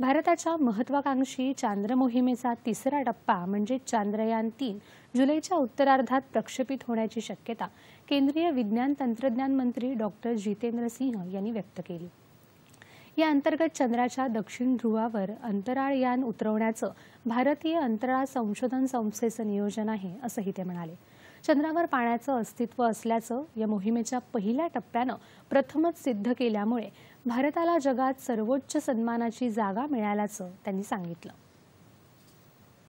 भारताच्या महत्त्वाकांक्षी चांद्र मोहिमेचा तिसरा टप्पा म्हणजे चांद्रयान तीन जुलैच्या उत्तरार्धात प्रक्षेपित होण्याची शक्यता केंद्रीय विज्ञान तंत्रज्ञान मंत्री डॉक्टर जितेंद्र सिंह यांनी व्यक्त केली या अंतर्गत चंद्राच्या दक्षिण ध्रुवावर अंतराळ उतरवण्याचं भारतीय अंतराळ संशोधन संस्थेचं नियोजन आहे असंही ते म्हणाले चंद्रावर पाण्याचं अस्तित्व असल्याचं या मोहिमेच्या पहिल्या टप्प्यानं प्रथमच सिद्ध केल्यामुळे भारताला जगात सर्वोच्च सन्मानाची जागा मिळाल्याचं त्यांनी सांगितलं